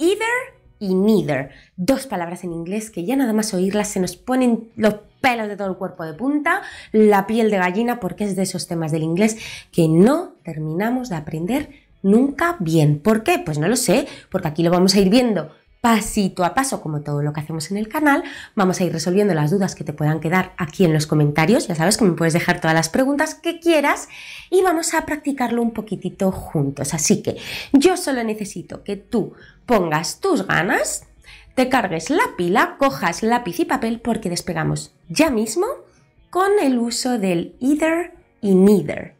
either y neither. Dos palabras en inglés que ya nada más oírlas se nos ponen los pelos de todo el cuerpo de punta, la piel de gallina, porque es de esos temas del inglés que no terminamos de aprender nunca bien. ¿Por qué? Pues no lo sé, porque aquí lo vamos a ir viendo pasito a paso, como todo lo que hacemos en el canal, vamos a ir resolviendo las dudas que te puedan quedar aquí en los comentarios, ya sabes que me puedes dejar todas las preguntas que quieras y vamos a practicarlo un poquitito juntos. Así que yo solo necesito que tú pongas tus ganas, te cargues la pila, cojas lápiz y papel porque despegamos ya mismo con el uso del either y neither.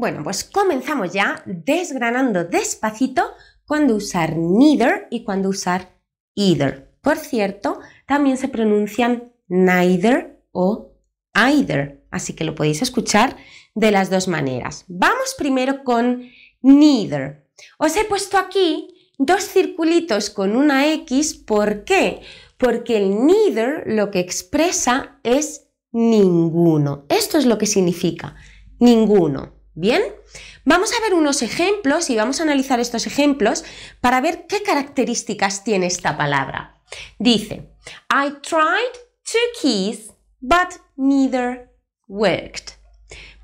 Bueno, pues comenzamos ya desgranando despacito cuando usar neither y cuando usar either. Por cierto, también se pronuncian neither o either, así que lo podéis escuchar de las dos maneras. Vamos primero con neither. Os he puesto aquí dos circulitos con una X, ¿por qué? Porque el neither lo que expresa es ninguno. Esto es lo que significa ninguno. ¿Bien? Vamos a ver unos ejemplos y vamos a analizar estos ejemplos para ver qué características tiene esta palabra. Dice, I tried two keys, but neither worked.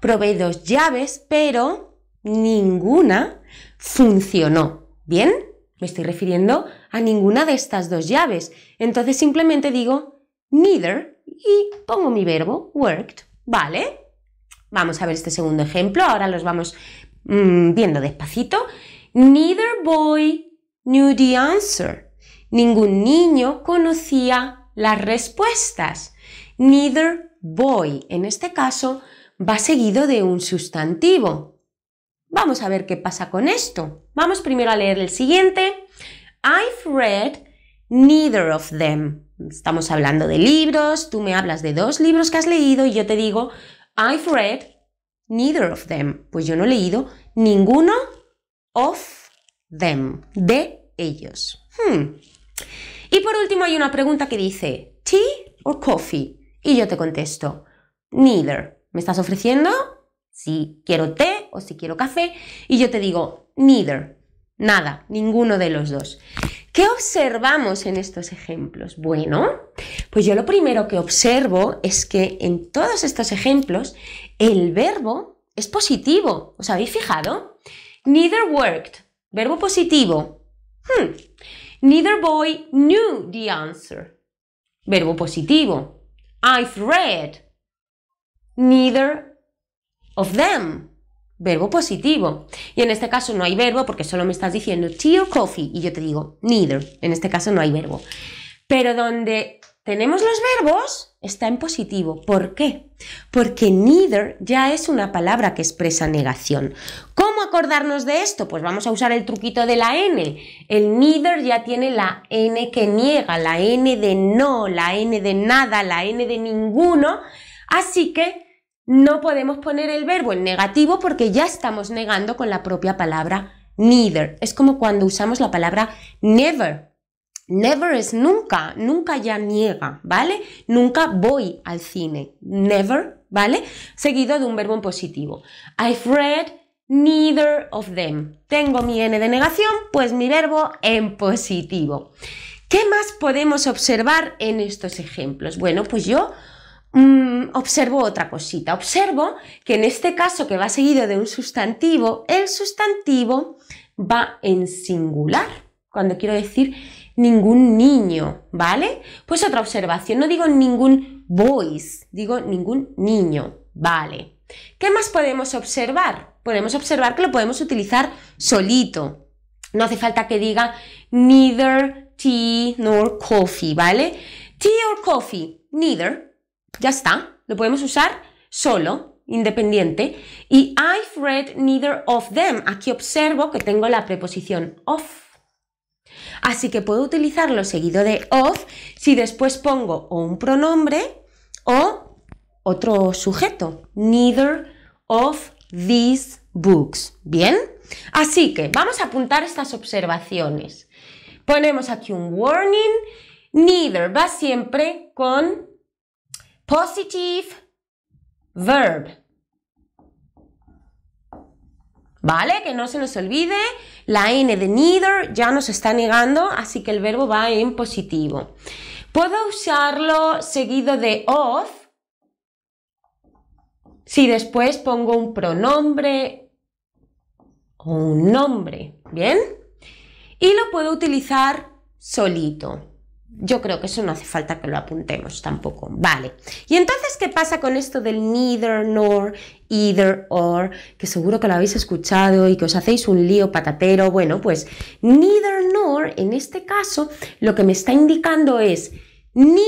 Probé dos llaves, pero ninguna funcionó. ¿Bien? Me estoy refiriendo a ninguna de estas dos llaves. Entonces simplemente digo neither y pongo mi verbo worked. ¿Vale? Vamos a ver este segundo ejemplo, ahora los vamos mm, viendo despacito. Neither boy knew the answer. Ningún niño conocía las respuestas. Neither boy, en este caso, va seguido de un sustantivo. Vamos a ver qué pasa con esto. Vamos primero a leer el siguiente. I've read neither of them. Estamos hablando de libros, tú me hablas de dos libros que has leído y yo te digo I've read neither of them. Pues yo no he leído ninguno of them, de ellos. Hmm. Y por último hay una pregunta que dice, ¿tea or coffee? Y yo te contesto, neither. ¿Me estás ofreciendo si quiero té o si quiero café? Y yo te digo, neither. Nada, ninguno de los dos. ¿Qué observamos en estos ejemplos? Bueno, pues yo lo primero que observo es que en todos estos ejemplos el verbo es positivo. ¿Os habéis fijado? Neither worked, verbo positivo. Hmm. Neither boy knew the answer. Verbo positivo. I've read. Neither of them verbo positivo. Y en este caso no hay verbo porque solo me estás diciendo tea o coffee y yo te digo neither. En este caso no hay verbo. Pero donde tenemos los verbos está en positivo. ¿Por qué? Porque neither ya es una palabra que expresa negación. ¿Cómo acordarnos de esto? Pues vamos a usar el truquito de la N. El neither ya tiene la N que niega, la N de no, la N de nada, la N de ninguno. Así que no podemos poner el verbo en negativo porque ya estamos negando con la propia palabra neither. Es como cuando usamos la palabra never. Never es nunca, nunca ya niega, ¿vale? Nunca voy al cine. Never, ¿vale? Seguido de un verbo en positivo. I've read neither of them. Tengo mi N de negación, pues mi verbo en positivo. ¿Qué más podemos observar en estos ejemplos? Bueno, pues yo Mm, observo otra cosita. Observo que en este caso que va seguido de un sustantivo, el sustantivo va en singular, cuando quiero decir ningún niño, ¿vale? Pues otra observación, no digo ningún boys, digo ningún niño, ¿vale? ¿Qué más podemos observar? Podemos observar que lo podemos utilizar solito. No hace falta que diga neither tea nor coffee, ¿vale? Tea or coffee, neither, ya está, lo podemos usar solo, independiente. Y I've read neither of them. Aquí observo que tengo la preposición of. Así que puedo utilizarlo seguido de of si después pongo o un pronombre o otro sujeto. Neither of these books. ¿Bien? Así que vamos a apuntar estas observaciones. Ponemos aquí un warning. Neither va siempre con positive verb. ¿Vale? Que no se nos olvide, la N de neither ya nos está negando, así que el verbo va en positivo. ¿Puedo usarlo seguido de of? Si después pongo un pronombre o un nombre, ¿bien? Y lo puedo utilizar solito. Yo creo que eso no hace falta que lo apuntemos tampoco. Vale. ¿Y entonces qué pasa con esto del neither nor, either or? Que seguro que lo habéis escuchado y que os hacéis un lío patatero. Bueno, pues neither nor, en este caso, lo que me está indicando es ni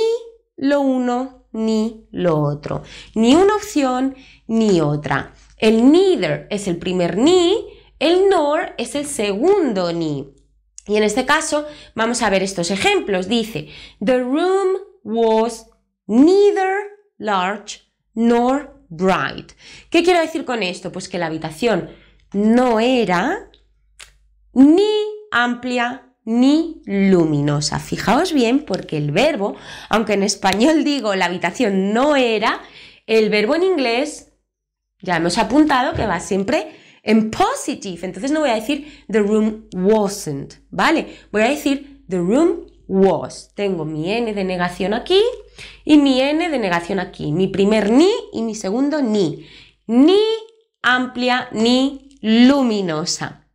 lo uno ni lo otro. Ni una opción ni otra. El neither es el primer ni, el nor es el segundo ni. Y en este caso vamos a ver estos ejemplos. Dice, The room was neither large nor bright. ¿Qué quiero decir con esto? Pues que la habitación no era ni amplia ni luminosa. Fijaos bien porque el verbo, aunque en español digo la habitación no era, el verbo en inglés, ya hemos apuntado que va siempre en positive. Entonces no voy a decir the room wasn't, ¿vale? Voy a decir the room was. Tengo mi n de negación aquí y mi n de negación aquí. Mi primer ni y mi segundo ni. Ni amplia ni luminosa.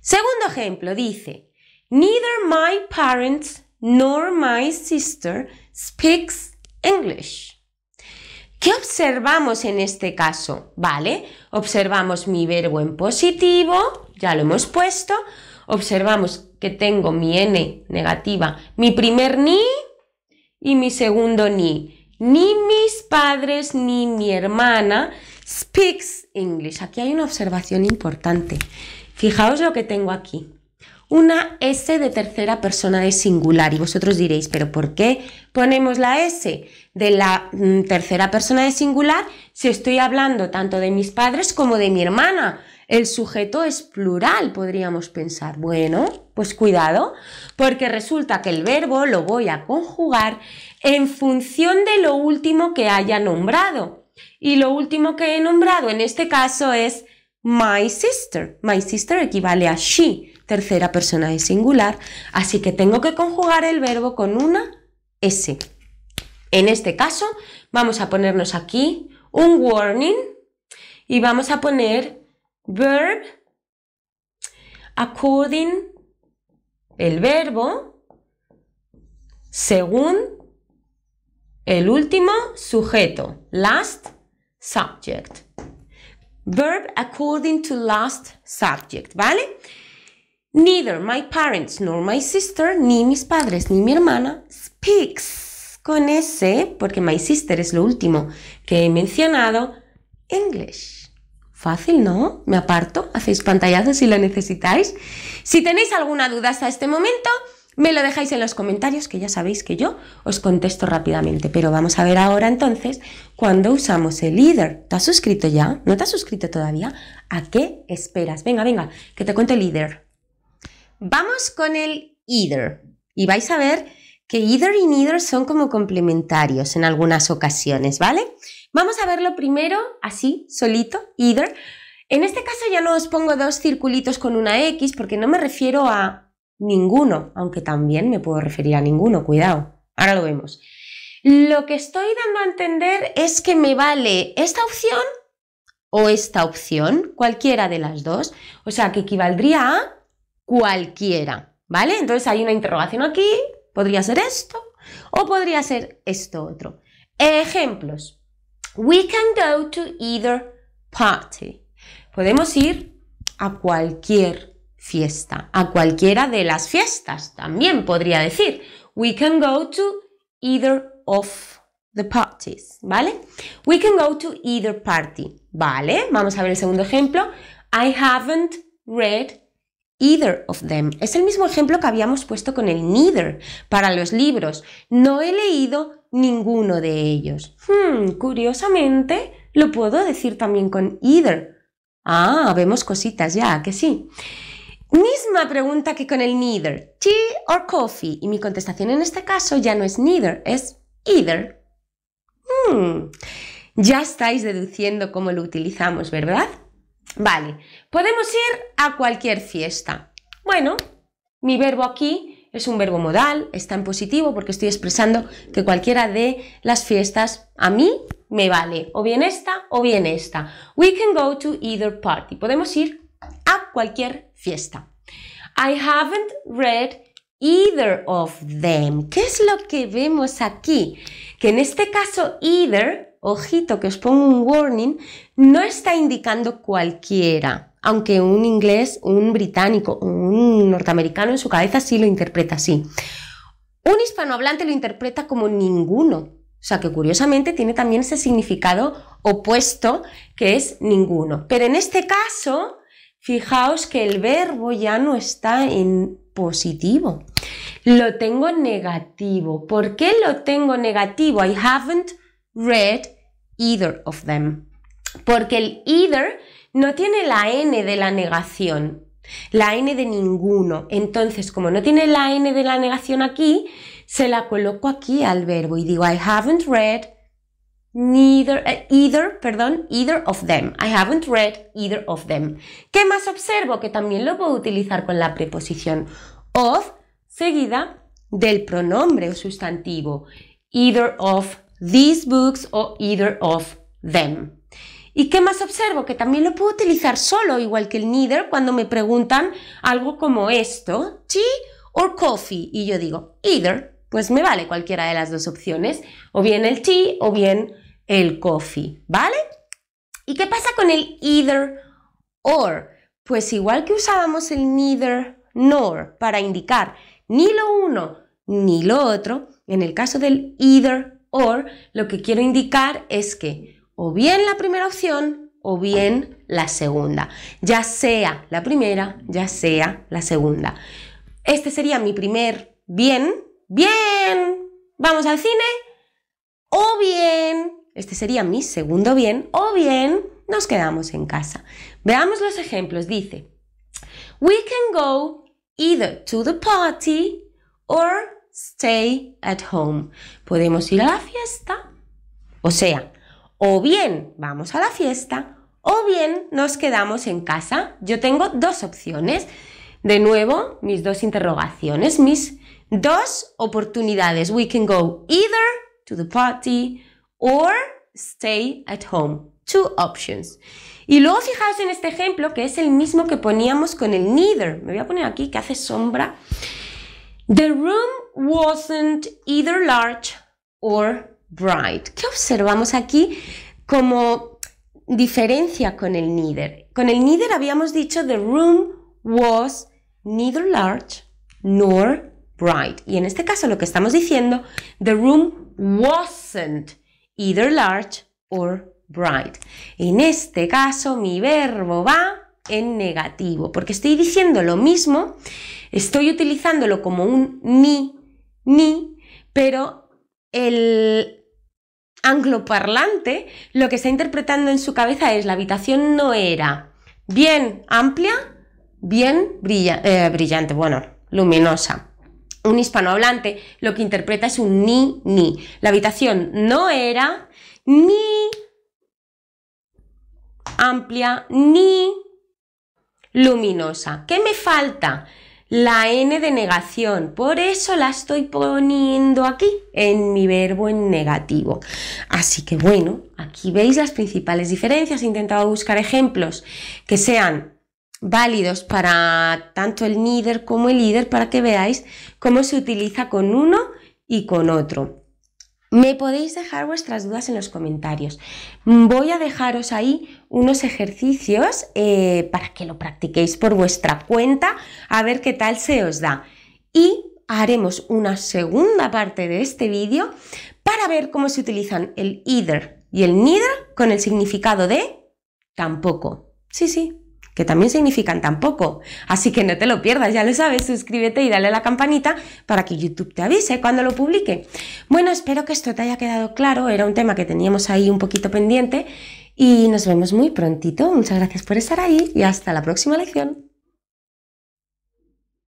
Segundo ejemplo dice, neither my parents nor my sister speaks English. ¿Qué observamos en este caso? ¿Vale? Observamos mi verbo en positivo, ya lo hemos puesto. Observamos que tengo mi n negativa, mi primer ni y mi segundo ni. Ni mis padres ni mi hermana speaks English. Aquí hay una observación importante. Fijaos lo que tengo aquí una S de tercera persona de singular. Y vosotros diréis, ¿pero por qué ponemos la S de la mm, tercera persona de singular si estoy hablando tanto de mis padres como de mi hermana? El sujeto es plural, podríamos pensar. Bueno, pues cuidado, porque resulta que el verbo lo voy a conjugar en función de lo último que haya nombrado. Y lo último que he nombrado en este caso es my sister. My sister equivale a she tercera persona de singular, así que tengo que conjugar el verbo con una S. En este caso, vamos a ponernos aquí un warning y vamos a poner verb according el verbo según el último sujeto, last subject. Verb according to last subject, ¿vale? Neither my parents nor my sister, ni mis padres ni mi hermana, speaks con ese, porque my sister es lo último que he mencionado, English. Fácil, ¿no? Me aparto, hacéis pantallazos si lo necesitáis. Si tenéis alguna duda hasta este momento, me lo dejáis en los comentarios, que ya sabéis que yo os contesto rápidamente. Pero vamos a ver ahora entonces cuando usamos el líder. ¿Te has suscrito ya? ¿No te has suscrito todavía? ¿A qué esperas? Venga, venga, que te cuente el líder. Vamos con el either. Y vais a ver que either y neither son como complementarios en algunas ocasiones, ¿vale? Vamos a verlo primero así, solito, either. En este caso ya no os pongo dos circulitos con una X porque no me refiero a ninguno, aunque también me puedo referir a ninguno, cuidado, ahora lo vemos. Lo que estoy dando a entender es que me vale esta opción o esta opción, cualquiera de las dos, o sea que equivaldría a cualquiera, ¿vale? Entonces hay una interrogación aquí, podría ser esto o podría ser esto otro. Ejemplos. We can go to either party. Podemos ir a cualquier fiesta, a cualquiera de las fiestas, también podría decir. We can go to either of the parties, ¿vale? We can go to either party, ¿vale? Vamos a ver el segundo ejemplo. I haven't read either of them. Es el mismo ejemplo que habíamos puesto con el neither para los libros. No he leído ninguno de ellos. Hmm, curiosamente, lo puedo decir también con either. Ah, vemos cositas ya, que sí. Misma pregunta que con el neither. Tea or coffee. Y mi contestación en este caso ya no es neither, es either. Hmm, ya estáis deduciendo cómo lo utilizamos, ¿verdad? Vale, podemos ir a cualquier fiesta. Bueno, mi verbo aquí es un verbo modal, está en positivo porque estoy expresando que cualquiera de las fiestas a mí me vale, o bien esta o bien esta. We can go to either party. Podemos ir a cualquier fiesta. I haven't read either of them. ¿Qué es lo que vemos aquí? Que en este caso either ojito que os pongo un warning, no está indicando cualquiera, aunque un inglés, un británico, un norteamericano en su cabeza sí lo interpreta así. Un hispanohablante lo interpreta como ninguno. O sea que curiosamente tiene también ese significado opuesto que es ninguno. Pero en este caso, fijaos que el verbo ya no está en positivo. Lo tengo negativo. ¿Por qué lo tengo negativo? I haven't read either of them. Porque el either no tiene la N de la negación, la N de ninguno. Entonces, como no tiene la N de la negación aquí, se la coloco aquí al verbo y digo I haven't read neither, eh, either, perdón, either of them. I haven't read either of them. ¿Qué más observo? Que también lo puedo utilizar con la preposición of seguida del pronombre o sustantivo. Either of these books o either of them. ¿Y qué más observo? Que también lo puedo utilizar solo, igual que el neither, cuando me preguntan algo como esto, tea or coffee, y yo digo either, pues me vale cualquiera de las dos opciones, o bien el tea o bien el coffee, ¿vale? ¿Y qué pasa con el either or? Pues igual que usábamos el neither nor para indicar ni lo uno ni lo otro, en el caso del either or lo que quiero indicar es que o bien la primera opción o bien la segunda, ya sea la primera, ya sea la segunda. Este sería mi primer bien, bien, vamos al cine, o bien, este sería mi segundo bien, o bien nos quedamos en casa. Veamos los ejemplos, dice, we can go either to the party or stay at home. Podemos ir a la fiesta. O sea, o bien vamos a la fiesta o bien nos quedamos en casa. Yo tengo dos opciones. De nuevo, mis dos interrogaciones, mis dos oportunidades. We can go either to the party or stay at home. Two options. Y luego fijaos en este ejemplo que es el mismo que poníamos con el neither. Me voy a poner aquí que hace sombra. The room wasn't either large or bright. ¿Qué observamos aquí como diferencia con el neither? Con el neither habíamos dicho the room was neither large nor bright. Y en este caso lo que estamos diciendo, the room wasn't either large or bright. En este caso mi verbo va en negativo, porque estoy diciendo lo mismo, estoy utilizándolo como un ni ni, pero el angloparlante lo que está interpretando en su cabeza es la habitación no era bien amplia, bien eh, brillante, bueno, luminosa. Un hispanohablante lo que interpreta es un ni, ni. La habitación no era ni amplia, ni luminosa. ¿Qué me falta? la N de negación. Por eso la estoy poniendo aquí en mi verbo en negativo. Así que bueno, aquí veis las principales diferencias. He intentado buscar ejemplos que sean válidos para tanto el neither como el líder para que veáis cómo se utiliza con uno y con otro. Me podéis dejar vuestras dudas en los comentarios. Voy a dejaros ahí unos ejercicios eh, para que lo practiquéis por vuestra cuenta, a ver qué tal se os da. Y haremos una segunda parte de este vídeo para ver cómo se utilizan el either y el neither con el significado de tampoco. Sí, sí, que también significan tampoco, Así que no te lo pierdas, ya lo sabes, suscríbete y dale a la campanita para que YouTube te avise cuando lo publique. Bueno, espero que esto te haya quedado claro, era un tema que teníamos ahí un poquito pendiente y nos vemos muy prontito. Muchas gracias por estar ahí y hasta la próxima lección.